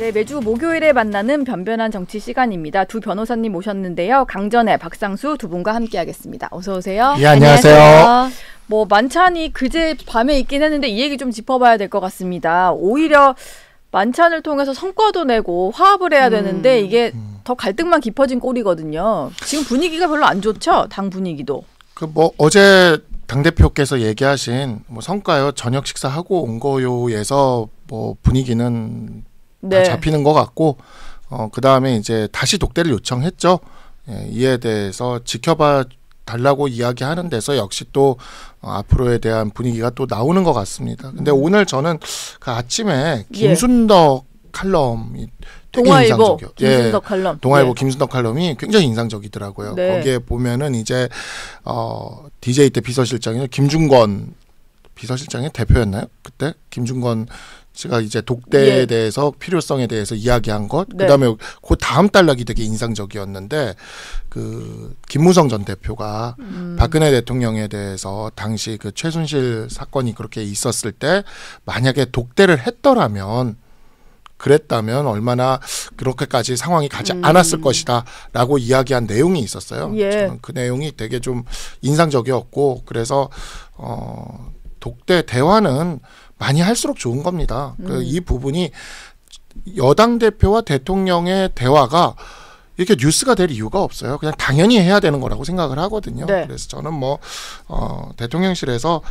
네, 매주 목요일에 만나는 변변한 정치 시간입니다. 두 변호사님 모셨는데요. 강전의 박상수 두 분과 함께하겠습니다. 어서 오세요. 예, 안녕하세요. 안녕하세요. 뭐 만찬이 그제 밤에 있긴 했는데 이 얘기 좀 짚어봐야 될 것 같습니다. 오히려 만찬을 통해서 성과도 내고 화합을 해야 되는데 음, 이게 음. 더 갈등만 깊어진 꼴이거든요. 지금 분위기가 별로 안 좋죠. 당 분위기도. 그 뭐 어제 당 대표께서 얘기하신 뭐 성과요 저녁 식사하고 온 거요에서 뭐 분위기는 네. 잡히는 것 같고 어, 그 다음에 이제 다시 독대를 요청했죠. 예, 이에 대해서 지켜봐 달라고 이야기하는 데서 역시 또 어, 앞으로에 대한 분위기가 또 나오는 것 같습니다. 근데 음. 오늘 저는 그 아침에 예. 김순덕 예. 칼럼이 되게 동아일보 인상적이요. 예. 김순덕 칼럼. 동아일보 네. 김순덕 칼럼이 굉장히 인상적이더라고요. 네. 거기에 보면은 이제 어 DJ 때 비서실장이 김중권 비서실장의 대표였나요? 그때 김중권 제가 이제 독대에 예. 대해서 필요성에 대해서 이야기한 것 네. 그다음에 그 다음 단락이 되게 인상적이었는데 그 김무성 전 대표가 음. 박근혜 대통령에 대해서 당시 그 최순실 사건이 그렇게 있었을 때 만약에 독대를 했더라면 그랬다면 얼마나 그렇게까지 상황이 가지 음. 않았을 것이다라고 이야기한 내용이 있었어요. 예. 저는 그 내용이 되게 좀 인상적이었고 그래서 어 독대 대화는 많이 할수록 좋은 겁니다. 음. 그이 부분이 여당 대표와 대통령의 대화가 이렇게 뉴스가 될 이유가 없어요. 그냥 당연히 해야 되는 거라고 생각을 하거든요. 네. 그래서 저는 뭐 어, 대통령실에서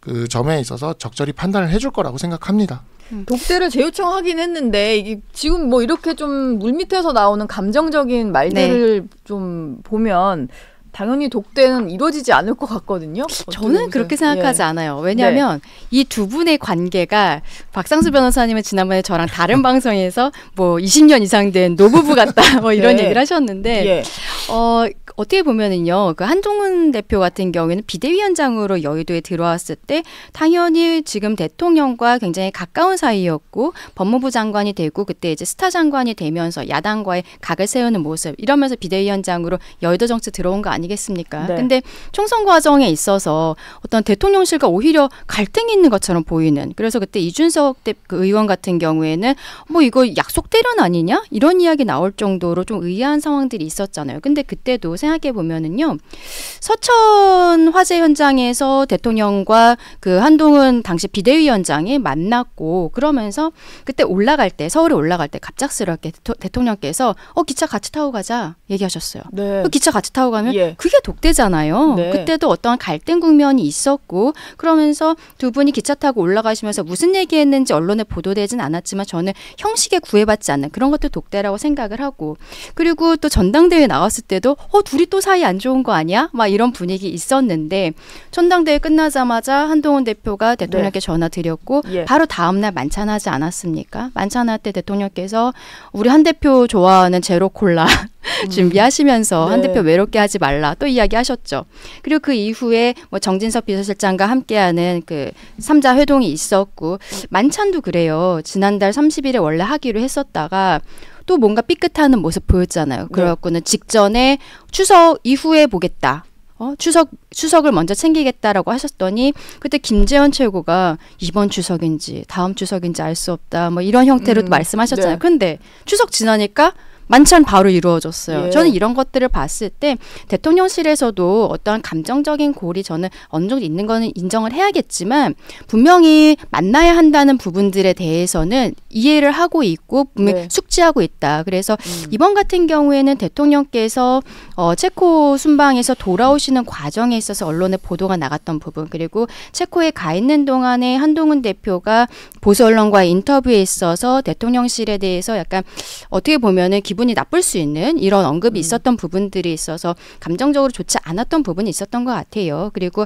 그 점에 있어서 적절히 판단을 해줄 거라고 생각합니다. 음, 독재를 재요청하긴 했는데 이게 지금 뭐 이렇게 좀 물밑에서 나오는 감정적인 말들을 네. 좀 보면 당연히 독대는 이루어지지 않을 것 같거든요. 저는 그렇게 생각하지 예. 않아요. 왜냐하면 네. 이두 분의 관계가 박상수 변호사님은 지난번에 저랑 다른 방송에서 뭐 20년 이상 된 노부부 같다 뭐 이런 네. 얘기를 하셨는데 예. 어, 어떻게 보면은요 그한종훈 대표 같은 경우에는 비대위원장으로 여의도에 들어왔을 때 당연히 지금 대통령과 굉장히 가까운 사이였고 법무부 장관이 되고 그때 이제 스타 장관이 되면서 야당과의 각을 세우는 모습 이러면서 비대위원장으로 여의도 정치 들어온 거 아니에요? 아니겠습니까? 네. 근데 총선 과정에 있어서 어떤 대통령실과 오히려 갈등이 있는 것처럼 보이는 그래서 그때 이준석 대, 그 의원 같은 경우에는 뭐 이거 약속 대련 아니냐 이런 이야기 나올 정도로 좀 의아한 상황들이 있었잖아요. 근데 그때도 생각해 보면은요 서천 화재 현장에서 대통령과 그 한동훈 당시 비대위원장이 만났고 그러면서 그때 올라갈 때 서울에 올라갈 때 갑작스럽게 대통령께서 어 기차 같이 타고 가자 얘기하셨어요. 네. 그 기차 같이 타고 가면 예. 네. 그게 독대잖아요. 네. 그때도 어떠한 갈등 국면이 있었고 그러면서 두 분이 기차 타고 올라가시면서 무슨 얘기했는지 언론에 보도되진 않았지만 저는 형식에 구애받지 않는 그런 것도 독대라고 생각을 하고 그리고 또 전당대회 나왔을 때도 어 둘이 또 사이 안 좋은 거 아니야? 막 이런 분위기 있었는데 전당대회 끝나자마자 한동훈 대표가 네. 대통령께 네. 전화 드렸고 예. 바로 다음 날 만찬하지 않았습니까? 만찬할 때 대통령께서 우리 한 대표 좋아하는 제로 콜라 음. 준비하시면서 네. 한 대표 외롭게 하지 말라. 달라 또 이야기하셨죠. 그리고 그 이후에 뭐 정진석 비서실장과 함께하는 그 3자 회동이 있었고 만찬도 그래요. 지난달 30일에 원래 하기로 했었다가 또 뭔가 삐끗하는 모습 보였잖아요. 네. 그래고는 직전에 추석 이후에 보겠다. 어, 추석 추석을 먼저 챙기겠다라고 하셨더니 그때 김재현 최고가 이번 추석인지 다음 추석인지 알 수 없다 뭐 이런 형태로 음, 네. 말씀하셨잖아요. 네. 근데 추석 지나니까 만찬 바로 이루어졌어요. 예. 저는 이런 것들을 봤을 때 대통령실에서도 어떠한 감정적인 골이 저는 어느 정도 있는 거는 인정을 해야겠지만 분명히 만나야 한다는 부분들에 대해서는 이해를 하고 있고 분명 네. 숙지하고 있다. 그래서 음. 이번 같은 경우에는 대통령께서 어, 체코 순방에서 돌아오시는 과정에 있어서 언론에 보도가 나갔던 부분 그리고 체코에 가 있는 동안에 한동훈 대표가 보수 언론과 인터뷰에 있어서 대통령실에 대해서 약간 어떻게 보면은 기 기분이 나쁠 수 있는 이런 언급이 음. 있었던 부분들이 있어서 감정적으로 좋지 않았던 부분이 있었던 것 같아요. 그리고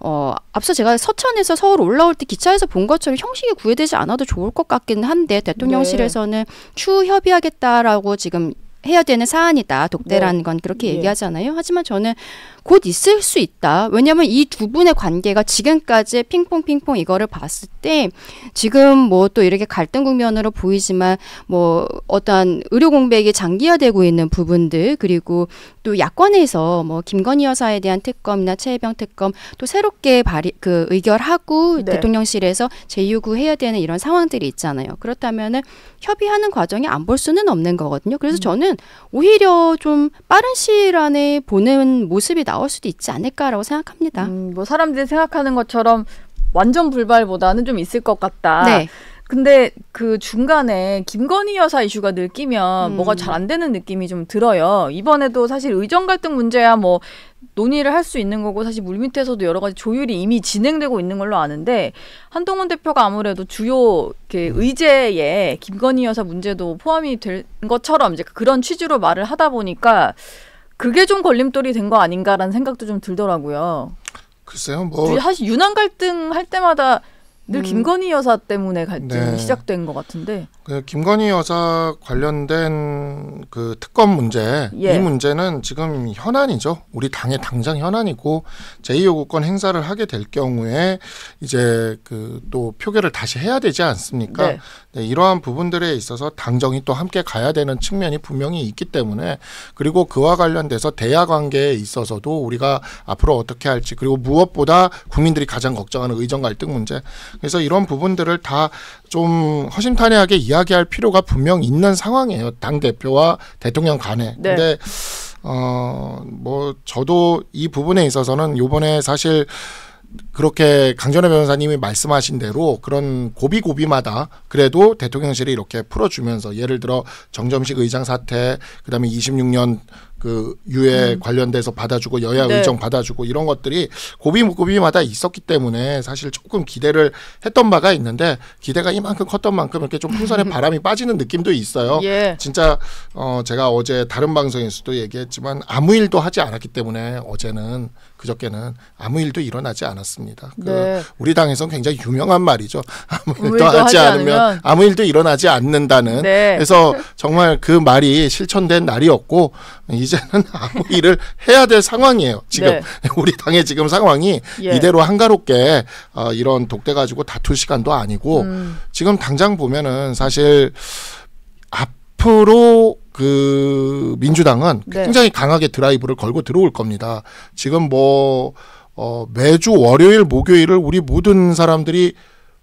어, 앞서 제가 서천에서 서울 올라올 때 기차에서 본 것처럼 형식이 구애되지 않아도 좋을 것 같긴 한데 대통령실에서는 네. 추후 협의하겠다라고 지금 해야 되는 사안이다. 독대라는 네. 건 그렇게 네. 얘기하잖아요. 하지만 저는 곧 있을 수 있다. 왜냐하면 이 두 분의 관계가 지금까지 핑퐁 핑퐁 이거를 봤을 때 지금 뭐 또 이렇게 갈등 국면으로 보이지만 뭐 어떠한 의료 공백이 장기화되고 있는 부분들 그리고 또 야권에서 뭐 김건희 여사에 대한 특검이나 최혜병 특검 또 새롭게 발의 그 의결하고 네. 대통령실에서 재유구 해야 되는 이런 상황들이 있잖아요. 그렇다면은 협의하는 과정이 안 볼 수는 없는 거거든요. 그래서 음. 저는 오히려 좀 빠른 시일 안에 보는 모습이 나올 수도 있지 않을까라고 생각합니다. 음, 뭐 사람들이 생각하는 것처럼 완전 불발보다는 좀 있을 것 같다. 네. 근데 그 중간에 김건희 여사 이슈가 느 끼면 음. 뭐가 잘 안 되는 느낌이 좀 들어요. 이번에도 사실 의정 갈등 문제야 뭐 논의를 할 수 있는 거고 사실 물밑에서도 여러 가지 조율이 이미 진행되고 있는 걸로 아는데 한동훈 대표가 아무래도 주요 음. 의제에 김건희 여사 문제도 포함이 된 것처럼 이제 그런 취지로 말을 하다 보니까 그게 좀 걸림돌이 된 거 아닌가라는 생각도 좀 들더라고요. 글쎄요, 뭐 사실 유난 갈등 할 때마다 늘 음. 김건희 여사 때문에 갈등이 네. 시작된 것 같은데. 그 김건희 여사 관련된 그 특검 문제 예. 이 문제는 지금 현안이죠. 우리 당의 당장 현안이고 제2호구권 행사를 하게 될 경우에 이제 그 또 표결을 다시 해야 되지 않습니까? 네. 네, 이러한 부분들에 있어서 당정이 또 함께 가야 되는 측면이 분명히 있기 때문에 그리고 그와 관련돼서 대야 관계에 있어서도 우리가 앞으로 어떻게 할지 그리고 무엇보다 국민들이 가장 걱정하는 의정 갈등 문제 그래서 이런 부분들을 다 좀 허심탄회하게 이야기할 필요가 분명 있는 상황이에요. 당 대표와 대통령 간에. 네. 근데 어 뭐 저도 이 부분에 있어서는 요번에 사실 그렇게 강전혜 변호사님이 말씀하신 대로 그런 고비고비마다 그래도 대통령실이 이렇게 풀어주면서 예를 들어 정점식 의장 사태 그다음에 26년 그 유해 음. 관련돼서 받아주고 여야 네. 의정 받아주고 이런 것들이 고비 무고비마다 있었기 때문에 사실 조금 기대를 했던 바가 있는데 기대가 이만큼 컸던 만큼 이렇게 좀 풍선에 바람이 빠지는 느낌도 있어요. 예. 진짜 어 제가 어제 다른 방송에서도 얘기했지만 아무 일도 하지 않았기 때문에 어제는 그저께는 아무 일도 일어나지 않았습니다. 그 네. 우리 당에서는 굉장히 유명한 말이죠. 아무 일도, 일도 하지, 하지 않으면, 아무 일도 일어나지 않는다는. 네. 그래서 정말 그 말이 실천된 날이었고 이제는 아무 일을 해야 될 상황이에요. 지금 네. 우리 당의 지금 상황이 예. 이대로 한가롭게 어, 이런 독대 가지고 다툴 시간도 아니고 음. 지금 당장 보면은 사실. 앞으로 그 민주당은 네. 굉장히 강하게 드라이브를 걸고 들어올 겁니다. 지금 뭐 어, 매주 월요일, 목요일을 우리 모든 사람들이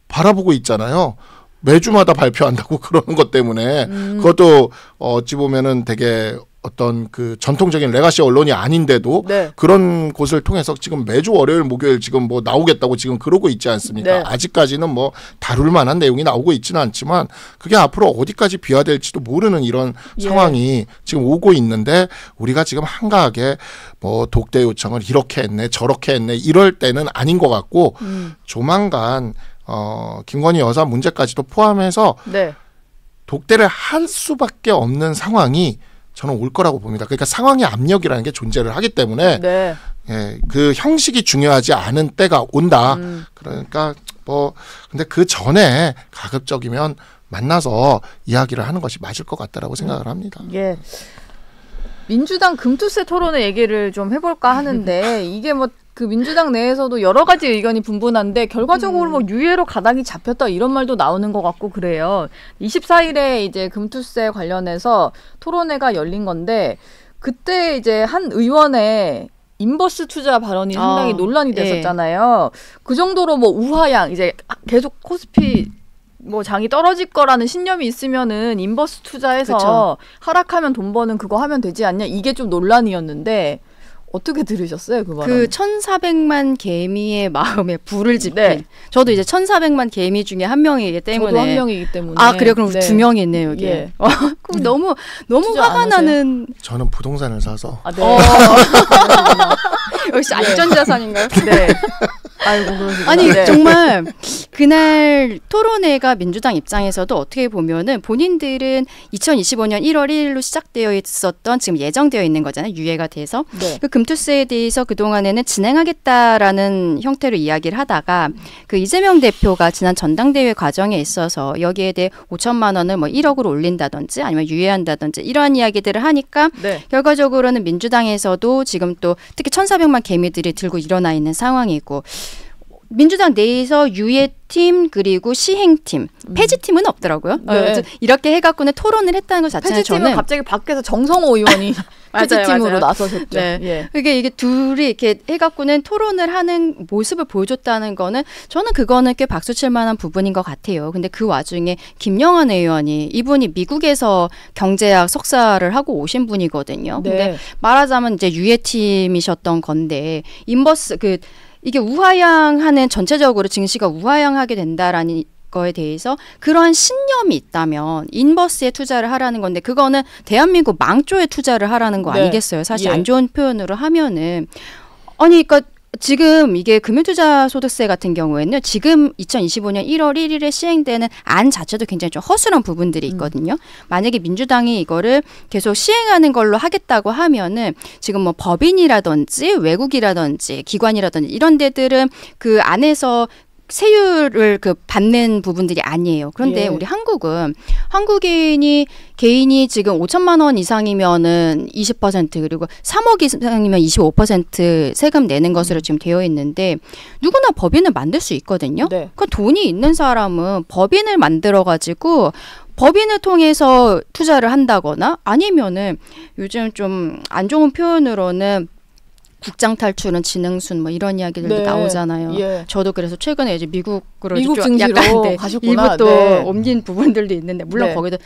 바라보고 있잖아요. 매주마다 발표한다고 그러는 것 때문에 음. 그것도 어찌 보면은 되게 어떤 그 전통적인 레가시 언론이 아닌데도 네. 그런 곳을 통해서 지금 매주 월요일 목요일 지금 뭐 나오겠다고 지금 그러고 있지 않습니까? 네. 아직까지는 뭐 다룰 만한 내용이 나오고 있지는 않지만 그게 앞으로 어디까지 비화될지도 모르는 이런 예. 상황이 지금 오고 있는데 우리가 지금 한가하게 뭐 독대 요청을 이렇게 했네 저렇게 했네 이럴 때는 아닌 것 같고 음. 조만간 어 김건희 여사 문제까지도 포함해서 네. 독대를 할 수밖에 없는 상황이 저는 올 거라고 봅니다. 그러니까 상황의 압력이라는 게 존재를 하기 때문에 네. 예, 그 형식이 중요하지 않은 때가 온다. 음. 그러니까 뭐 근데 그 전에 가급적이면 만나서 이야기를 하는 것이 맞을 것 같다라고 음. 생각을 합니다. 예. 민주당 금투세 토론의 얘기를 좀 해볼까 하는데 이게 뭐그 민주당 내에서도 여러 가지 의견이 분분한데 결과적으로 음. 뭐 유예로 가닥이 잡혔다 이런 말도 나오는 것 같고 그래요. 24일에 이제 금투세 관련해서 토론회가 열린 건데 그때 이제 한 의원의 인버스 투자 발언이 아, 상당히 아, 논란이 예. 됐었잖아요. 예. 그 정도로 뭐우하양 이제 계속 코스피 뭐 장이 떨어질 거라는 신념이 있으면은 인버스 투자해서 그쵸. 하락하면 돈 버는 그거 하면 되지 않냐 이게 좀 논란이었는데 어떻게 들으셨어요 그바그 1,400만 그 개미의 마음에 불을 지핀. 음. 네. 저도 이제 1,400만 개미 중에 한 명이기 때문에. 저도 한 명이기 때문에. 아 그래요? 그럼 네. 두 명이 있네요 여기. 예. 어, 그럼 너무 너무 화가 나는. 저는 부동산을 사서. 아, 네. 어. 역시 네. 안전자산인가요? 네. 아이고 아니 네. 정말 그날 토론회가 민주당 입장에서도 어떻게 보면은 본인들은 2025년 1월 1일로 시작되어 있었던 지금 예정되어 있는 거잖아요. 유예가 돼서 네. 그 금투스에 대해서 그 동안에는 진행하겠다라는 형태로 이야기를 하다가 그 이재명 대표가 지난 전당대회 과정에 있어서 여기에 대해 5천만 원을 뭐 1억으로 올린다든지 아니면 유예한다든지 이러한 이야기들을 하니까 네. 결과적으로는 민주당에서도 지금 또 특히 1,400만 개미들이 들고 일어나 있는 상황이고 민주당 내에서 유예팀 그리고 시행팀 음. 폐지팀은 없더라고요. 네. 어, 이렇게 해갖고는 토론을 했다는 것 자체는 저는 갑자기 밖에서 정성호 의원이 폐지팀으로 나서셨죠. 네. 예. 그게 이게 둘이 이렇게 해갖고는 토론을 하는 모습을 보여줬다는 거는 저는 그거는 꽤 박수칠 만한 부분인 것 같아요. 근데 그 와중에 김영환 의원이 이분이 미국에서 경제학 석사를 하고 오신 분이거든요. 네. 근데 말하자면 이제 유예팀이셨던 건데 인버스 그 이게 우하향하는 전체적으로 증시가 우하향하게 된다라는 거에 대해서 그러한 신념이 있다면 인버스에 투자를 하라는 건데 그거는 대한민국 망조에 투자를 하라는 거 네. 아니겠어요? 사실 예. 안 좋은 표현으로 하면은 아니 그러니까 지금 이게 금융투자소득세 같은 경우에는 지금 2025년 1월 1일에 시행되는 안 자체도 굉장히 좀 허술한 부분들이 음. 있거든요. 음. 만약에 민주당이 이거를 계속 시행하는 걸로 하겠다고 하면은 지금 뭐 법인이라든지 외국이라든지 기관이라든지 이런 데들은 그 안에서 세율을 그 받는 부분들이 아니에요. 그런데 예. 우리 한국은 한국인이 개인이 지금 5천만 원 이상이면은 20% 그리고 3억 이상이면 25% 세금 내는 것으로 지금 되어 있는데 누구나 법인을 만들 수 있거든요. 네. 그 돈이 있는 사람은 법인을 만들어 가지고 법인을 통해서 투자를 한다거나 아니면은 요즘 좀 안 좋은 표현으로는 국장 탈출은 지능순 뭐 이런 이야기들도 네. 나오잖아요. 예. 저도 그래서 최근에 이제 미국으로 미국 약간 네, 가셨구나. 일부 네. 옮긴 부분들도 있는데 물론 네. 거기도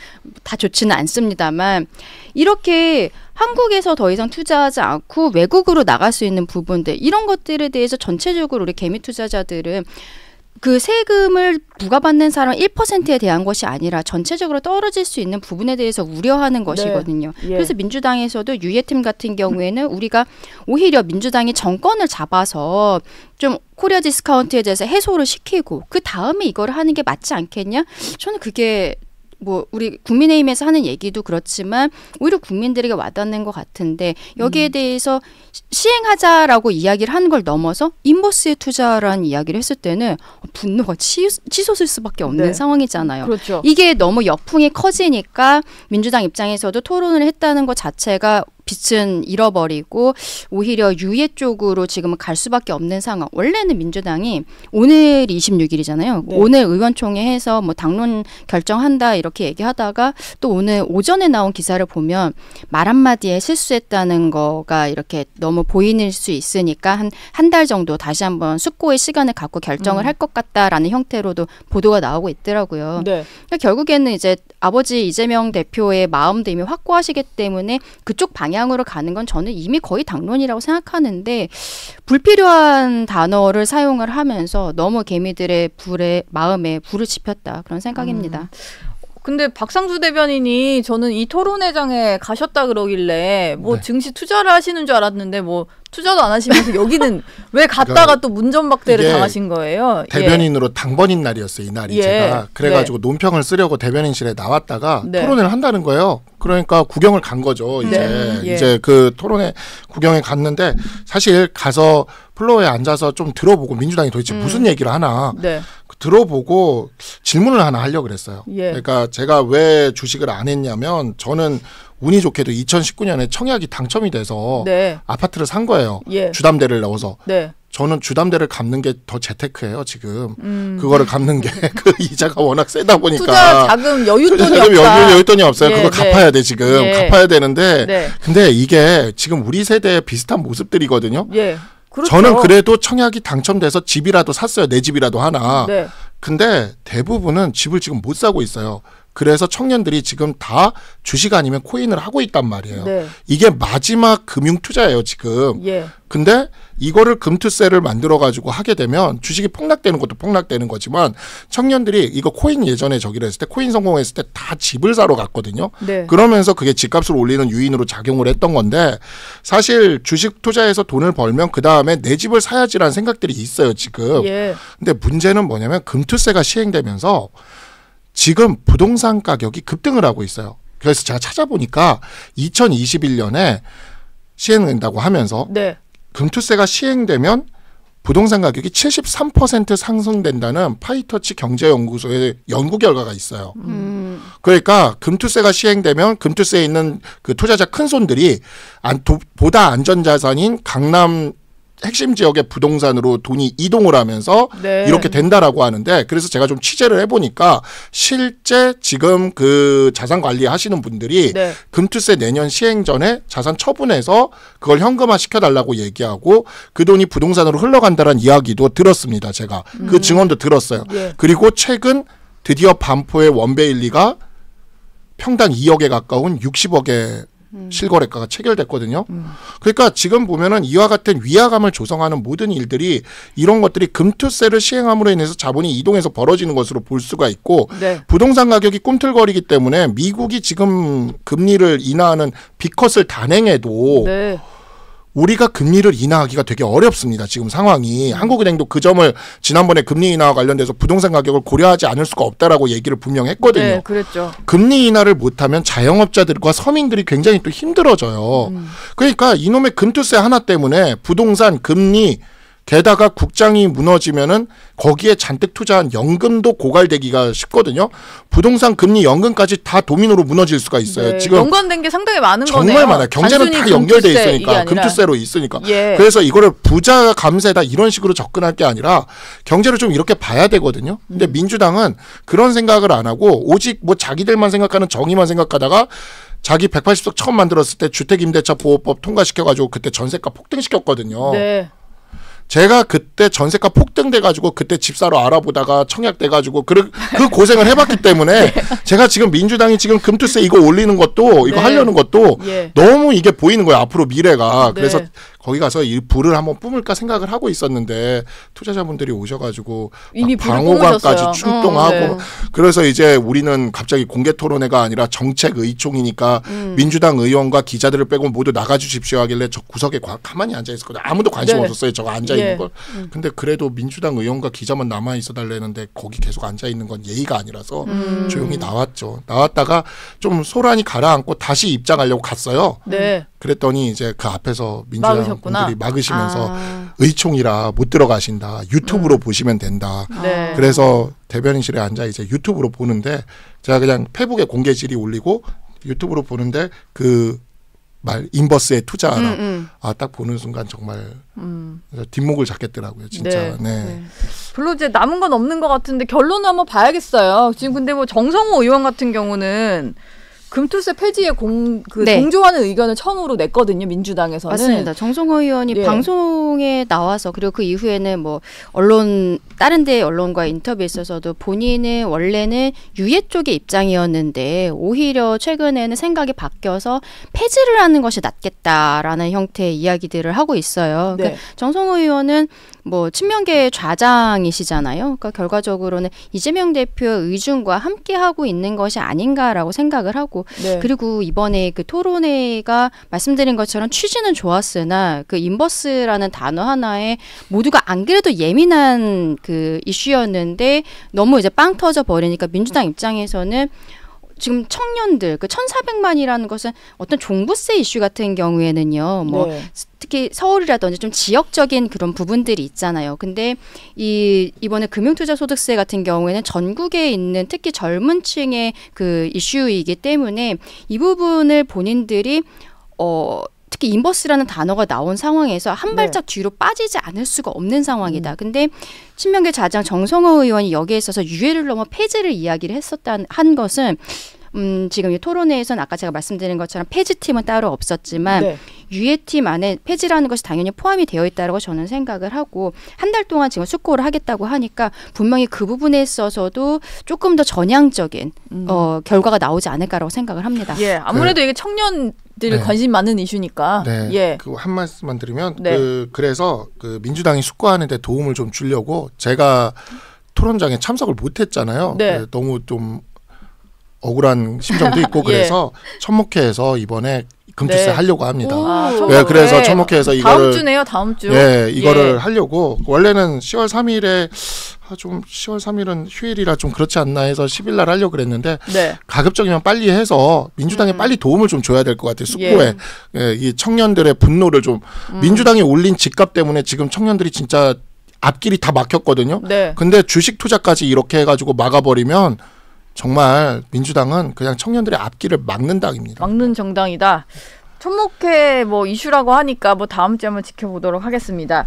다 좋지는 않습니다만 이렇게 한국에서 더 이상 투자하지 않고 외국으로 나갈 수 있는 부분들 이런 것들에 대해서 전체적으로 우리 개미 투자자들은 그 세금을 부과받는 사람 1%에 대한 것이 아니라 전체적으로 떨어질 수 있는 부분에 대해서 우려하는 네. 것이거든요. 네. 예. 그래서 민주당에서도 유예팀 같은 경우에는 우리가 오히려 민주당이 정권을 잡아서 좀 코리아 디스카운트에 대해서 해소를 시키고 그 다음에 이걸 하는 게 맞지 않겠냐? 저는 그게 뭐 우리 국민의힘에서 하는 얘기도 그렇지만 오히려 국민들에게 와닿는 것 같은데 여기에 음. 대해서 시행하자라고 이야기를 하는 걸 넘어서 인버스에 투자라는 이야기를 했을 때는 분노가 치, 솟을 수밖에 없는 네. 상황이잖아요. 그렇죠. 이게 너무 역풍이 커지니까 민주당 입장에서도 토론을 했다는 것 자체가 빛은 잃어버리고 오히려 유예 쪽으로 지금은 갈 수밖에 없는 상황. 원래는 민주당이 오늘 26일이잖아요. 네. 오늘 의원총회에서뭐 당론 결정한다 이렇게 얘기하다가 또 오늘 오전에 나온 기사를 보면 말 한마디에 실수했다는 거가 이렇게 너무 보이는 수 있으니까 한 한 달 정도 다시 한번 숙고의 시간을 갖고 결정을 음. 할것 같다라는 형태로도 보도가 나오고 있더라고요. 네. 그러니까 결국에는 이제 아버지 이재명 대표의 마음도 이미 확고하시기 때문에 그쪽 방 방향으로 가는 건 저는 이미 거의 당론이라고 생각하는데 불필요한 단어를 사용을 하면서 너무 개미들의 불에 마음에 불을 지폈다 그런 생각입니다. 음. 근데 박상수 대변인이 저는 이 토론회장에 가셨다 그러길래 뭐 네. 증시 투자를 하시는 줄 알았는데 뭐 투자도 안 하시면서 여기는 왜 그러니까 갔다가 또 문전박대를 당하신 거예요? 예. 대변인으로 예. 당번인 날이었어요. 이날이 예. 제가 네. 그래가지고 네. 논평을 쓰려고 대변인실에 나왔다가 네. 토론회를 한다는 거예요. 그러니까 구경을 간 거죠. 네. 이제 예. 이제 그 토론회 구경에 갔는데 사실 가서 플로어에 앉아서 좀 들어보고 민주당이 도대체 음. 무슨 얘기를 하나. 네. 들어보고 질문을 하나 하려고 그랬어요. 예. 그러니까 제가 왜 주식을 안 했냐면 저는 운이 좋게도 2019년에 청약이 당첨이 돼서 네. 아파트를 산 거예요. 예. 주담대를 넣어서. 네. 저는 주담대를 갚는 게 더 재테크예요 지금 음. 그거를 갚는 게 그 이자가 워낙 세다 보니까 투자 자금 여윳돈이 없다 여윳돈이 없어요 예, 그거 네. 갚아야 돼 지금 예. 갚아야 되는데 네. 근데 이게 지금 우리 세대의 비슷한 모습들이거든요 예. 그렇죠. 저는 그래도 청약이 당첨돼서 집이라도 샀어요. 내 집이라도 하나. 네. 근데 대부분은 집을 지금 못 사고 있어요. 그래서 청년들이 지금 다 주식 아니면 코인을 하고 있단 말이에요. 네. 이게 마지막 금융 투자예요, 지금. 예. 근데 이거를 금투세를 만들어 가지고 하게 되면 주식이 폭락되는 것도 폭락되는 거지만 청년들이 이거 코인 예전에 저기를 했을 때 코인 성공했을 때 다 집을 사러 갔거든요. 네. 그러면서 그게 집값을 올리는 유인으로 작용을 했던 건데 사실 주식 투자에서 돈을 벌면 그다음에 내 집을 사야지라는 생각들이 있어요, 지금. 예. 근데 문제는 뭐냐면 금투세가 시행되면서 지금 부동산 가격이 급등을 하고 있어요. 그래서 제가 찾아보니까 2021년에 시행된다고 하면서 네. 금투세가 시행되면 부동산 가격이 73% 상승된다는 파이터치 경제연구소의 연구 결과가 있어요. 음. 그러니까 금투세가 시행되면 금투세에 있는 그 투자자 큰 손들이 안, 도, 보다 안전자산인 강남 핵심 지역의 부동산으로 돈이 이동을 하면서 네. 이렇게 된다라고 하는데 그래서 제가 좀 취재를 해보니까 실제 지금 그 자산 관리 하시는 분들이 네. 금투세 내년 시행 전에 자산 처분해서 그걸 현금화 시켜달라고 얘기하고 그 돈이 부동산으로 흘러간다는 이야기도 들었습니다. 제가 그 음. 그 증언도 들었어요. 예. 그리고 최근 드디어 반포의 원베일리가 평당 2억에 가까운 60억에 음. 실거래가가 체결됐거든요. 음. 그러니까 지금 보면은 이와 같은 위화감을 조성하는 모든 일들이 이런 것들이 금투세를 시행함으로 인해서 자본이 이동해서 벌어지는 것으로 볼 수가 있고 네. 부동산 가격이 꿈틀거리기 때문에 미국이 지금 금리를 인하하는 비컷을 단행해도 네. 우리가 금리를 인하하기가 되게 어렵습니다. 지금 상황이 음. 한국은행도 그 점을 지난번에 금리 인하와 관련돼서 부동산 가격을 고려하지 않을 수가 없다라고 얘기를 분명 했거든요. 네, 그랬죠. 금리 인하를 못하면 자영업자들과 서민들이 굉장히 또 힘들어져요. 음. 그러니까 이놈의 금투세 하나 때문에 부동산 금리 게다가 국장이 무너지면은 거기에 잔뜩 투자한 연금도 고갈되기가 쉽거든요. 부동산 금리 연금까지 다 도미노로 무너질 수가 있어요. 네. 지금 연관된 게 상당히 많은 정말 거네요. 정말 많아요. 경제는 다 연결돼 금투세, 있으니까 금투세로 있으니까. 예. 그래서 이거를 부자 감세다 이런 식으로 접근할 게 아니라 경제를 좀 이렇게 봐야 되거든요. 근데 음. 민주당은 그런 생각을 안 하고 오직 뭐 자기들만 생각하는 정의만 생각하다가 자기 180석 처음 만들었을 때 주택임대차 보호법 통과시켜가지고 그때 전세가 폭등시켰거든요. 네. 제가 그때 전세가 폭등돼가지고 그때 집사로 알아보다가 청약돼가지고 그, 그 고생을 해봤기 때문에 네. 제가 지금 민주당이 지금 금투세 이거 올리는 것도 이거 네. 하려는 것도 예. 너무 이게 보이는 거예요 앞으로 미래가 네. 그래서 거기 가서 이 불을 한번 뿜을까 생각을 하고 있었는데 투자자분들이 오셔가지고 이미 방호관까지 출동하고 어, 네. 그래서 이제 우리는 갑자기 공개 토론회가 아니라 정책 의총이니까 음. 민주당 의원과 기자들을 빼고 모두 나가주십시오 하길래 저 구석에 가만히 앉아 있었거든요. 아무도 관심 네. 없었어요. 저거 앉아 있는 네. 걸. 음. 근데 그래도 민주당 의원과 기자만 남아 있어 달래는데 거기 계속 앉아 있는 건 예의가 아니라서 음. 조용히 나왔죠. 나왔다가 좀 소란이 가라앉고 다시 입장하려고 갔어요. 네. 그랬더니 이제 그 앞에서 민주당 분들이 막으시면서 아. 의총이라 못 들어가신다. 유튜브로 음. 보시면 된다. 아. 네. 그래서 대변인실에 앉아 이제 유튜브로 보는데 제가 그냥 페북에 공개 질이 올리고 유튜브로 보는데 그 말 인버스에 투자하라. 음, 음. 아딱 보는 순간 정말 음. 뒷목을 잡겠더라고요. 진짜. 네. 네. 네. 별로 이제 남은 건 없는 것 같은데 결론을 한번 봐야겠어요. 지금 근데 뭐 정성호 의원 같은 경우는 금투세 폐지에 공, 그 네. 동조하는 의견을 처음으로 냈거든요 민주당에서는 맞습니다. 정성호 의원이 예. 방송에 나와서 그리고 그 이후에는 뭐 언론 다른데 언론과 인터뷰에 있어서도 본인은 원래는 유예 쪽의 입장이었는데 오히려 최근에는 생각이 바뀌어서 폐지를 하는 것이 낫겠다라는 형태의 이야기들을 하고 있어요. 그러니까 네. 그러니까 정성호 의원은 뭐 친명계 의 좌장이시잖아요. 그러니까 결과적으로는 이재명 대표의 의중과 함께 하고 있는 것이 아닌가라고 생각을 하고 네. 그리고 이번에 그 토론회가 말씀드린 것처럼 취지는 좋았으나 그 인버스라는 단어 하나에 모두가 안 그래도 예민한 그 이슈였는데 너무 이제 빵 터져 버리니까 민주당 입장에서는 지금 청년들 그 1,400만이라는 것은 어떤 종부세 이슈 같은 경우에는요. 뭐 네. 특히 서울이라든지 좀 지역적인 그런 부분들이 있잖아요. 근데 이 이번에 금융투자소득세 같은 경우에는 전국에 있는 특히 젊은 층의 그 이슈이기 때문에 이 부분을 본인들이 어 이렇 인버스라는 단어가 나온 상황에서 한 네. 발짝 뒤로 빠지지 않을 수가 없는 상황이다. 음. 근데 친명계 좌장 정성호 의원이 여기에 있어서 유해를 넘어 폐지를 이야기를 했었다는 한 것은 음, 지금 이 토론회에서는 아까 제가 말씀드린 것처럼 폐지 팀은 따로 없었지만 네. 유예 팀 안에 폐지라는 것이 당연히 포함이 되어 있다고 저는 생각을 하고 한 달 동안 지금 숙고를 하겠다고 하니까 분명히 그 부분에 있어서도 조금 더 전향적인 음. 어, 결과가 나오지 않을까라고 생각을 합니다. 예, 아무래도 그, 이게 청년 들 네. 관심 많은 이슈니까. 네. 예. 그한 말씀만 드리면 네. 그 그래서 그 민주당이 숙고하는데 도움을 좀 주려고 제가 토론장에 참석을 못했잖아요. 네. 너무 좀 억울한 심정도 있고 예. 그래서 천목회에서 이번에 금투세 네. 하려고 합니다. 아, 예, 그래서 천목회에서 이거 다음 주네요, 다음 주. 예, 이거를 예. 하려고 원래는 10월 3일에 아, 좀 10월 3일은 휴일이라 좀 그렇지 않나 해서 10일 날 하려고 그랬는데 네. 가급적이면 빨리 해서 민주당에 음. 빨리 도움을 좀 줘야 될 것 같아요. 숙고에 예. 예. 이 청년들의 분노를 좀 음. 민주당이 올린 집값 때문에 지금 청년들이 진짜 앞길이 다 막혔거든요. 네. 근데 주식 투자까지 이렇게 해가지고 막아버리면 정말 민주당은 그냥 청년들의 앞길을 막는 당입니다. 막는 정당이다. 천목회 뭐 이슈라고 하니까 뭐 다음 주에 한번 지켜보도록 하겠습니다.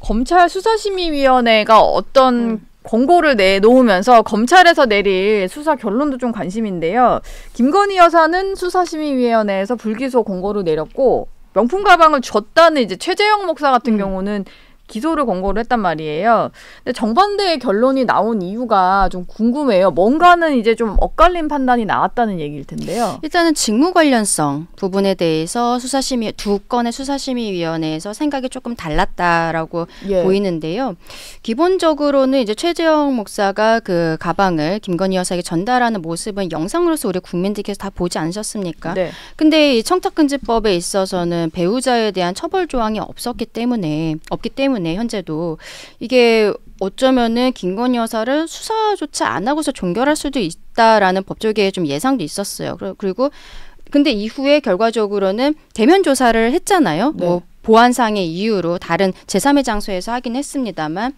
검찰 수사심의위원회가 어떤 음. 권고를 내놓으면서 검찰에서 내릴 수사 결론도 좀 관심인데요. 김건희 여사는 수사심의위원회에서 불기소 권고를 내렸고 명품 가방을 줬다는 이제 최재형 목사 같은 음. 경우는 기소를 권고를 했단 말이에요. 근데 정반대의 결론이 나온 이유가 좀 궁금해요. 뭔가는 이제 좀 엇갈린 판단이 나왔다는 얘기일 텐데요. 일단은 직무 관련성 부분에 대해서 수사심의 두 건의 수사심의위원회에서 생각이 조금 달랐다라고 예. 보이는데요. 기본적으로는 이제 최재형 목사가 그 가방을 김건희 여사에게 전달하는 모습은 영상으로서 우리 국민들께서 다 보지 않으셨습니까? 네. 근데 이 청탁금지법에 있어서는 배우자에 대한 처벌 조항이 없었기 때문에 없기 때문에 때문에 현재도 이게 어쩌면은 김건희 여사를 수사조차 안 하고서 종결할 수도 있다라는 법조계의 좀 예상도 있었어요. 그리고 근데 이후에 결과적으로는 대면 조사를 했잖아요. 뭐 네. 뭐 보안상의 이유로 다른 제3의 장소에서 하긴 했습니다만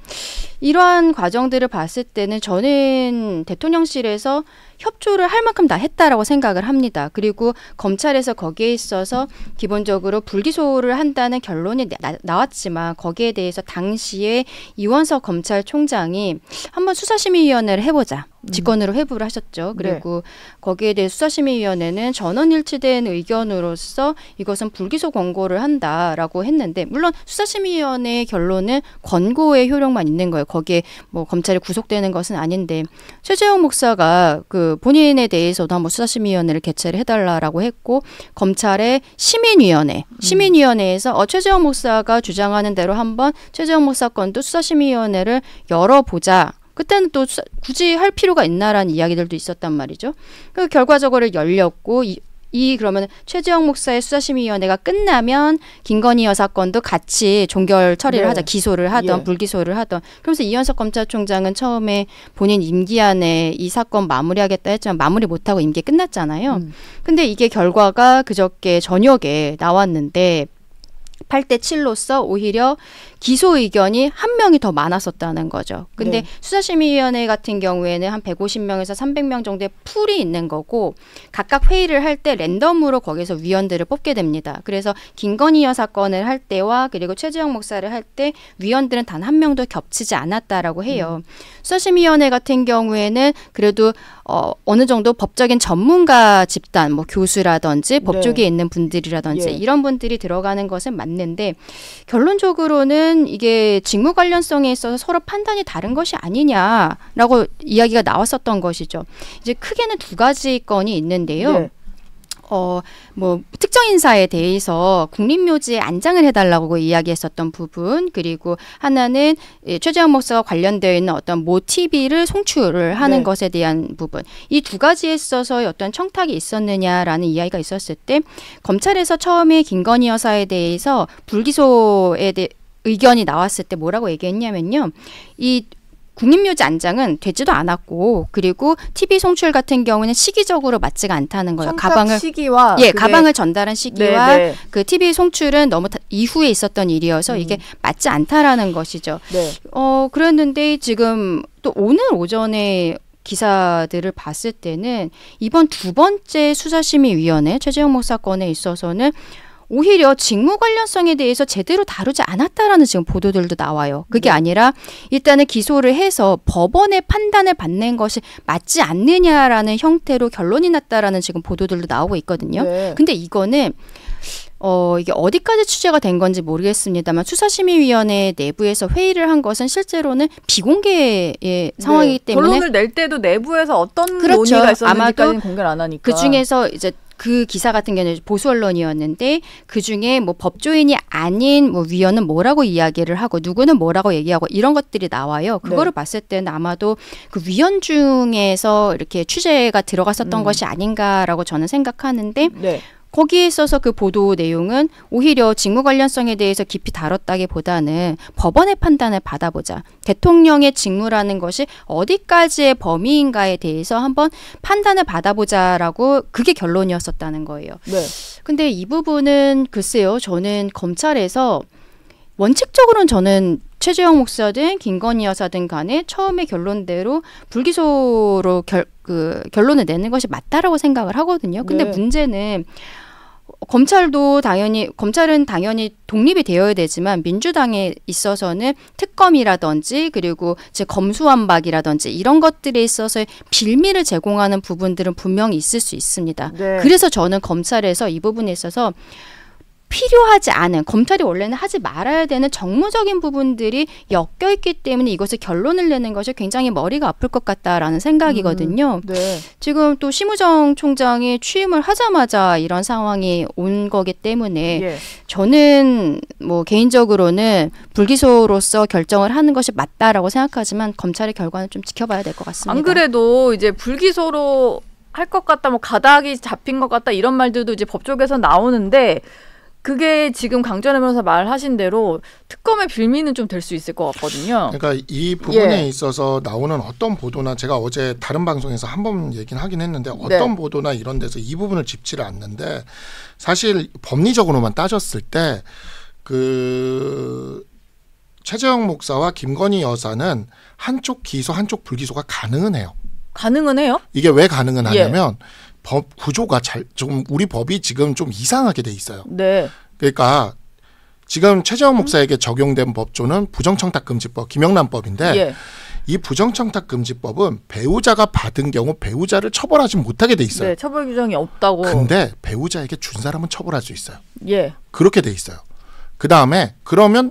이러한 과정들을 봤을 때는 저는 대통령실에서 협조를 할 만큼 다 했다라고 생각을 합니다. 그리고 검찰에서 거기에 있어서 기본적으로 불기소를 한다는 결론이 나, 왔지만 거기에 대해서 당시에 이원석 검찰총장이 한번 수사심의위원회를 해보자. 음. 직권으로 회부를 하셨죠. 네. 그리고 네. 거기에 대해 수사심의위원회는 전원 일치된 의견으로서 이것은 불기소 권고를 한다라고 했는데 물론 수사심의위원회의 결론은 권고의 효력만 있는 거예요. 거기에 뭐 검찰이 구속되는 것은 아닌데 최재형 목사가 그 본인에 대해서도 한번 수사심의위원회를 개최를 해달라라고 했고 검찰의 시민위원회 음. 시민위원회에서 어, 최재형 목사가 주장하는 대로 한번 최재형 목사 건도 수사심의위원회를 열어보자. 그때는 또 수사, 굳이 할 필요가 있나라는 이야기들도 있었단 말이죠. 그 결과적으로 열렸고 이, 이 그러면 최재형 목사의 수사심의위원회가 끝나면 김건희 여사 건도 같이 종결 처리를 네. 하자 기소를 하던 예. 불기소를 하던 그러면서 이현석 검찰총장은 처음에 본인 임기 안에 이 사건 마무리하겠다 했지만 마무리 못하고 임기 끝났잖아요. 음. 근데 이게 결과가 그저께 저녁에 나왔는데 8대 7로서 오히려 기소 의견이 한 명이 더 많았었다는 거죠. 근데 네. 수사심의위원회 같은 경우에는 한 150명에서 300명 정도의 풀이 있는 거고 각각 회의를 할 때 랜덤으로 거기서 위원들을 뽑게 됩니다. 그래서 김건희 여 사건을 할 때와 그리고 최재형 목사를 할 때 위원들은 단 한 명도 겹치지 않았다라고 해요. 음. 수사심의위원회 같은 경우에는 그래도 어, 어느 정도 법적인 전문가 집단, 뭐 교수라든지 법조계에 네. 있는 분들이라든지 예. 이런 분들이 들어가는 것은 맞는데 결론적으로는 사실은 이게 직무 관련성에 있어서 서로 판단이 다른 것이 아니냐라고 이야기가 나왔었던 것이죠. 이제 크게는 두 가지 건이 있는데요. 네. 어, 뭐, 특정 인사에 대해서 국립묘지에 안장을 해달라고 이야기했었던 부분, 그리고 하나는 최재형 목사와 관련되어 있는 어떤 모티비를 송출을 하는 네. 것에 대한 부분. 이 두 가지에 있어서 어떤 청탁이 있었느냐라는 이야기가 있었을 때, 검찰에서 처음에 김건희 여사에 대해서 불기소에 대해 의견이 나왔을 때 뭐라고 얘기했냐면요. 이 국립묘지 안장은 되지도 않았고 그리고 TV 송출 같은 경우는 시기적으로 맞지가 않다는 거예요. 가방을 시기와 예, 그게... 가방을 전달한 시기와 네네. 네. 그 TV 송출은 너무 다, 이후에 있었던 일이어서 음. 이게 맞지 않다라는 것이죠. 네. 어, 그랬는데 지금 또 오늘 오전에 기사들을 봤을 때는 이번 두 번째 수사심의위원회 최재형 목사건에 있어서는 오히려 직무 관련성에 대해서 제대로 다루지 않았다라는 지금 보도들도 나와요. 그게 네. 아니라 일단은 기소를 해서 법원의 판단을 받는 것이 맞지 않느냐라는 형태로 결론이 났다라는 지금 보도들도 나오고 있거든요. 네. 근데 이거는 어, 이게 어디까지 취재가 된 건지 모르겠습니다만 수사심의위원회 내부에서 회의를 한 것은 실제로는 비공개의 네. 상황이기 때문에 결론을 낼 때도 내부에서 어떤 그렇죠. 논의가 있었는지까지는 공개를 안 하니까 그 중에서 이제 그 기사 같은 경우는 보수 언론이었는데 그 중에 뭐 법조인이 아닌 뭐 위원은 뭐라고 이야기를 하고 누구는 뭐라고 얘기하고 이런 것들이 나와요. 네. 그거를 네. 봤을 때는 아마도 그 위원 중에서 이렇게 취재가 들어갔었던 음. 것이 아닌가라고 저는 생각하는데 네. 거기에 있어서 그 보도 내용은 오히려 직무 관련성에 대해서 깊이 다뤘다기보다는 법원의 판단을 받아보자. 대통령의 직무라는 것이 어디까지의 범위인가에 대해서 한번 판단을 받아보자라고 그게 결론이었었다는 거예요. 네. 근데 이 부분은 글쎄요. 저는 검찰에서 원칙적으로는 저는 최재형 목사든 김건희 여사든 간에 처음에 결론대로 불기소로 결, 그 결론을 내는 것이 맞다라고 생각을 하거든요. 근데 네. 문제는 검찰도 당연히 검찰은 당연히 독립이 되어야 되지만 민주당에 있어서는 특검이라든지 그리고 이제 검수완박이라든지 이런 것들에 있어서 빌미를 제공하는 부분들은 분명히 있을 수 있습니다. 네. 그래서 저는 검찰에서 이 부분에 있어서 필요하지 않은 검찰이 원래는 하지 말아야 되는 정무적인 부분들이 엮여 있기 때문에 이것을 결론을 내는 것이 굉장히 머리가 아플 것 같다라는 생각이거든요. 음, 네. 지금 또 심우정 총장이 취임을 하자마자 이런 상황이 온 거기 때문에 예. 저는 뭐 개인적으로는 불기소로서 결정을 하는 것이 맞다라고 생각하지만 검찰의 결과는 좀 지켜봐야 될 것 같습니다. 안 그래도 이제 불기소로 할 것 같다, 뭐 가닥이 잡힌 것 같다 이런 말들도 이제 법조계에서 나오는데 그게 지금 강전 변호사 말하신 대로 특검의 빌미는 좀 될 수 있을 것 같거든요. 그러니까 이 부분에 예. 있어서 나오는 어떤 보도나 제가 어제 다른 방송에서 한 번 얘기는 하긴 했는데 네. 어떤 네. 보도나 이런 데서 이 부분을 짚지를 않는데 사실 법리적으로만 따졌을 때 그 최재형 목사와 김건희 여사는 한쪽 기소 한쪽 불기소가 가능은 해요. 가능은 해요? 이게 왜 가능은 예. 하냐면 예. 법 구조가 잘 좀 우리 법이 지금 좀 이상하게 돼 있어요. 네. 그러니까 지금 최재형 목사에게 적용된 법조는 부정청탁금지법 김영란법인데 예. 이 부정청탁금지법은 배우자가 받은 경우 배우자를 처벌하지 못하게 돼 있어요. 네, 처벌 규정이 없다고. 근데 배우자에게 준 사람은 처벌할 수 있어요. 예. 그렇게 돼 있어요. 그 다음에 그러면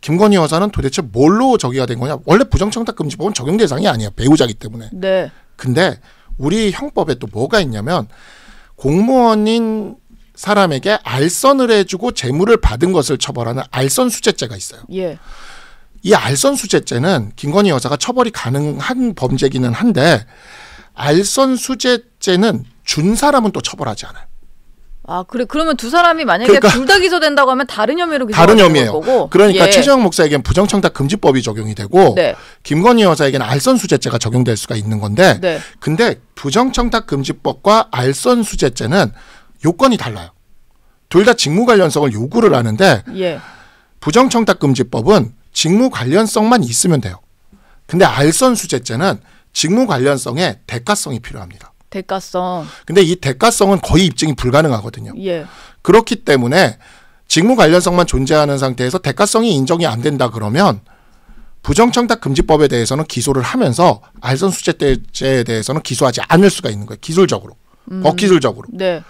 김건희 여사는 도대체 뭘로 저기가 된 거냐? 원래 부정청탁금지법은 적용 대상이 아니야 배우자기 때문에. 네. 근데 우리 형법에 또 뭐가 있냐면 공무원인 사람에게 알선을 해주고 재물을 받은 것을 처벌하는 알선 수재죄가 있어요. 예. 이 알선 수재죄는 김건희 여사가 처벌이 가능한 범죄기는 한데 알선 수재죄는 준 사람은 또 처벌하지 않아요. 아 그래 그러면 두 사람이 만약에 그러니까, 둘다 기소된다고 하면 다른 혐의로 기소가 다른 혐의예요. 거고 그러니까 예. 최재형 목사에겐 부정청탁 금지법이 적용이 되고 네. 김건희 여사에겐 알선수재죄가 적용될 수가 있는 건데 네. 근데 부정청탁 금지법과 알선수재죄는 요건이 달라요. 둘 다 직무 관련성을 요구를 하는데 예. 부정청탁 금지법은 직무 관련성만 있으면 돼요. 근데 알선수재죄는 직무 관련성에 대가성이 필요합니다. 대가성. 근데 이 대가성은 거의 입증이 불가능하거든요. 예. 그렇기 때문에 직무 관련성만 존재하는 상태에서 대가성이 인정이 안 된다 그러면 부정청탁 금지법에 대해서는 기소를 하면서 알선 수재죄에 대해서는 기소하지 않을 수가 있는 거예요. 기술적으로. 음. 법기술적으로. 네.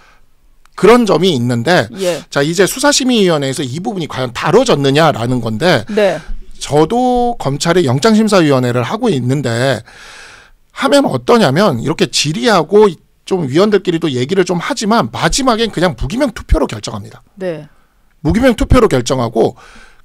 그런 점이 있는데 예. 자, 이제 수사심의위원회에서 이 부분이 과연 다뤄졌느냐라는 건데 네. 저도 검찰의 영장심사위원회를 하고 있는데 하면 어떠냐면 이렇게 질의하고 좀 위원들끼리도 얘기를 좀 하지만 마지막엔 그냥 무기명 투표로 결정합니다. 네. 무기명 투표로 결정하고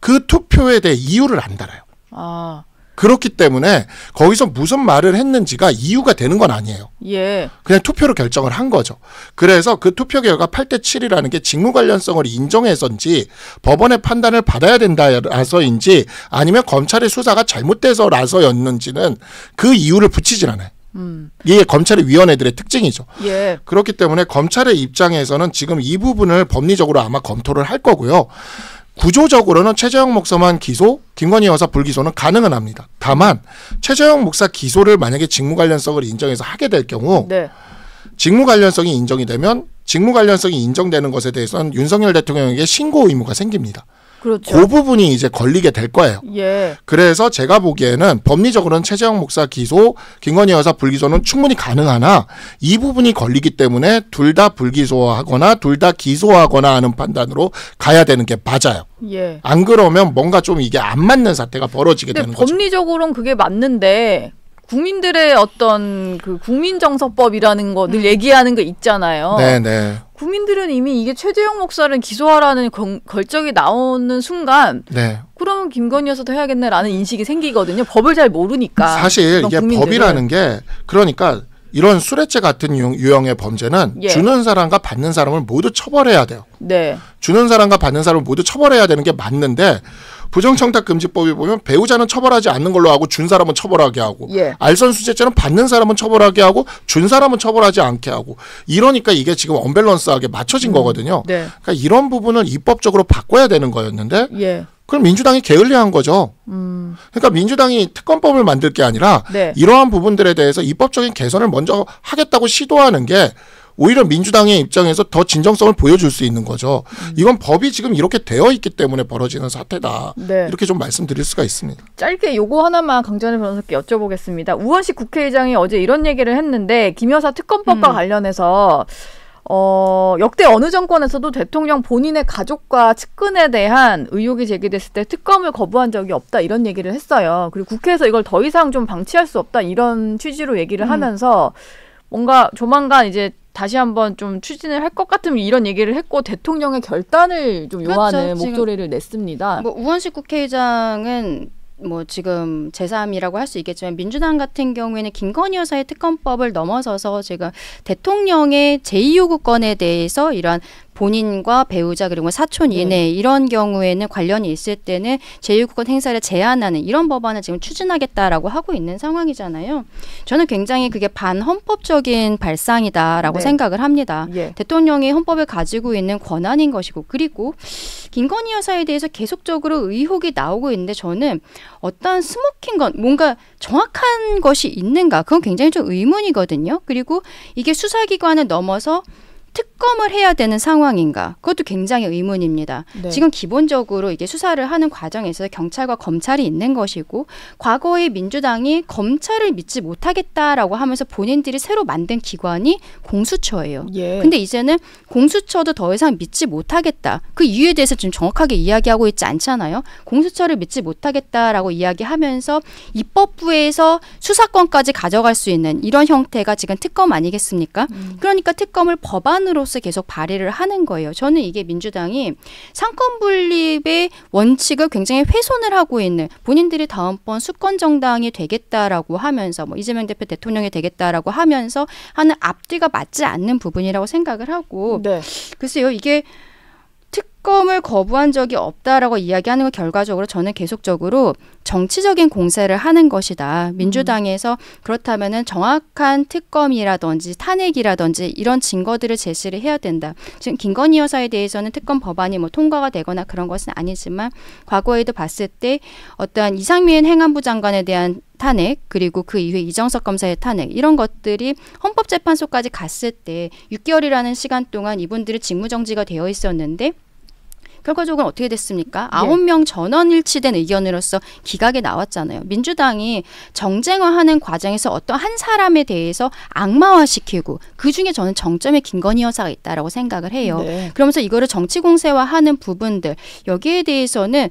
그 투표에 대해 이유를 안 달아요. 아. 그렇기 때문에 거기서 무슨 말을 했는지가 이유가 되는 건 아니에요. 예. 그냥 투표로 결정을 한 거죠. 그래서 그 투표 결과 8대 7이라는 게 직무 관련성을 인정해서인지 법원의 판단을 받아야 된다라서인지 아니면 검찰의 수사가 잘못돼서라서였는지는 그 이유를 붙이질 않아요. 음. 이게 검찰의 위원회들의 특징이죠. 예. 그렇기 때문에 검찰의 입장에서는 지금 이 부분을 법리적으로 아마 검토를 할 거고요. 구조적으로는 최재형 목사만 기소, 김건희 여사 불기소는 가능은 합니다. 다만 최재형 목사 기소를 만약에 직무 관련성을 인정해서 하게 될 경우 네. 직무 관련성이 인정이 되면 직무 관련성이 인정되는 것에 대해서는 윤석열 대통령에게 신고 의무가 생깁니다. 그렇죠. 그 부분이 이제 걸리게 될 거예요. 예. 그래서 제가 보기에는 법리적으로는 최재형 목사 기소, 김건희 여사 불기소는 충분히 가능하나 이 부분이 걸리기 때문에 둘 다 불기소하거나 둘 다 기소하거나 하는 판단으로 가야 되는 게 맞아요. 예. 안 그러면 뭔가 좀 이게 안 맞는 사태가 벌어지게 되는 거죠. 법리적으로는 그게 맞는데 국민들의 어떤 그 국민정서법이라는 거늘 음. 얘기하는 거 있잖아요. 네네. 네. 국민들은 이미 이게 최재형 목사를 기소하라는 건, 결정이 나오는 순간 네. 그러면 김건희 여사도 해야겠네라는 인식이 생기거든요. 법을 잘 모르니까. 사실 이게 국민들은. 법이라는 게 그러니까 이런 수레죄 같은 유형의 범죄는 예. 주는 사람과 받는 사람을 모두 처벌해야 돼요. 네. 주는 사람과 받는 사람을 모두 처벌해야 되는 게 맞는데 부정청탁금지법에 보면 배우자는 처벌하지 않는 걸로 하고 준 사람은 처벌하게 하고 예. 알선수재죄는 받는 사람은 처벌하게 하고 준 사람은 처벌하지 않게 하고 이러니까 이게 지금 언밸런스하게 맞춰진 음. 거거든요. 네. 그러니까 이런 부분은 입법적으로 바꿔야 되는 거였는데 예. 그럼 민주당이 게을리한 거죠. 음. 그러니까 민주당이 특검법을 만들 게 아니라 네. 이러한 부분들에 대해서 입법적인 개선을 먼저 하겠다고 시도하는 게 오히려 민주당의 입장에서 더 진정성을 보여줄 수 있는 거죠. 음. 이건 법이 지금 이렇게 되어 있기 때문에 벌어지는 사태다. 네. 이렇게 좀 말씀드릴 수가 있습니다. 짧게 요거 하나만 강전의 변호사께 여쭤보겠습니다. 우원식 국회의장이 어제 이런 얘기를 했는데 김여사 특검법과 음. 관련해서 어, 역대 어느 정권에서도 대통령 본인의 가족과 측근에 대한 의혹이 제기됐을 때 특검을 거부한 적이 없다 이런 얘기를 했어요. 그리고 국회에서 이걸 더 이상 좀 방치할 수 없다 이런 취지로 얘기를 음. 하면서 뭔가 조만간 이제 다시 한번 좀 추진을 할 것같으면 이런 얘기를 했고 대통령의 결단을 좀 그렇죠. 요하는 그렇죠, 목소리를 냈습니다. 뭐 우원식 국회의장은 뭐 지금 제3이라고 할 수 있겠지만 민주당 같은 경우에는 김건희 여사의 특검법을 넘어서서 지금 대통령의 제2요구권에 대해서 이러 본인과 배우자 그리고 뭐 사촌 네. 이내 네. 이런 경우에는 관련이 있을 때는 제1국권 행사를 제한하는 이런 법안을 지금 추진하겠다라고 하고 있는 상황이잖아요. 저는 굉장히 그게 반헌법적인 발상이다라고 네. 생각을 합니다. 예. 대통령이 헌법을 가지고 있는 권한인 것이고 그리고 김건희 여사에 대해서 계속적으로 의혹이 나오고 있는데 저는 어떤 스모킹 건 뭔가 정확한 것이 있는가 그건 굉장히 좀 의문이거든요. 그리고 이게 수사기관을 넘어서 특 특검을 해야 되는 상황인가? 그것도 굉장히 의문입니다. 네. 지금 기본적으로 이게 수사를 하는 과정에서 경찰과 검찰이 있는 것이고 과거에 민주당이 검찰을 믿지 못하겠다라고 하면서 본인들이 새로 만든 기관이 공수처예요. 예. 근데 이제는 공수처도 더 이상 믿지 못하겠다. 그 이유에 대해서 지금 정확하게 이야기하고 있지 않잖아요. 공수처를 믿지 못하겠다라고 이야기하면서 입법부에서 수사권까지 가져갈 수 있는 이런 형태가 지금 특검 아니겠습니까? 음. 그러니까 특검을 법안으로 값을 계속 발의를 하는 거예요. 저는 이게 민주당이 상권 분립의 원칙을 굉장히 훼손을 하고 있는 본인들이 다음번 수권 정당이 되겠다라고 하면서 뭐 이재명 대표 대통령이 되겠다라고 하면서 하는 앞뒤가 맞지 않는 부분이라고 생각을 하고 네. 글쎄요 이게 특검을 거부한 적이 없다라고 이야기하는 건 결과적으로 저는 계속적으로 정치적인 공세를 하는 것이다. 민주당에서 그렇다면은 정확한 특검이라든지 탄핵이라든지 이런 증거들을 제시를 해야 된다. 지금 김건희 여사에 대해서는 특검 법안이 뭐 통과가 되거나 그런 것은 아니지만 과거에도 봤을 때 어떠한 이상민 행안부 장관에 대한 탄핵 그리고 그 이후에 이정석 검사의 탄핵 이런 것들이 헌법재판소까지 갔을 때 6개월이라는 시간 동안 이분들이 직무정지가 되어 있었는데 결과적으로 어떻게 됐습니까? 네. 아홉 네. 명 전원 일치된 의견으로서 기각이 나왔잖아요. 민주당이 정쟁화하는 과정에서 어떤 한 사람에 대해서 악마화시키고 그 중에 저는 정점에 김건희 여사가 있다라고 생각을 해요. 네. 그러면서 이거를 정치 공세화하는 부분들 여기에 대해서는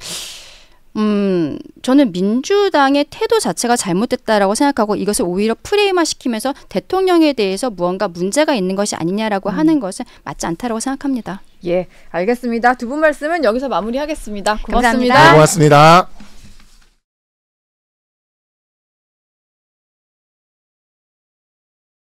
음, 저는 민주당의 태도 자체가 잘못됐다라고 생각하고 이것을 오히려 프레임화 시키면서 대통령에 대해서 무언가 문제가 있는 것이 아니냐라고 음. 하는 것은 맞지 않다라고 생각합니다. 예, 알겠습니다. 두 분 말씀은 여기서 마무리하겠습니다. 고맙습니다. 네, 고맙습니다.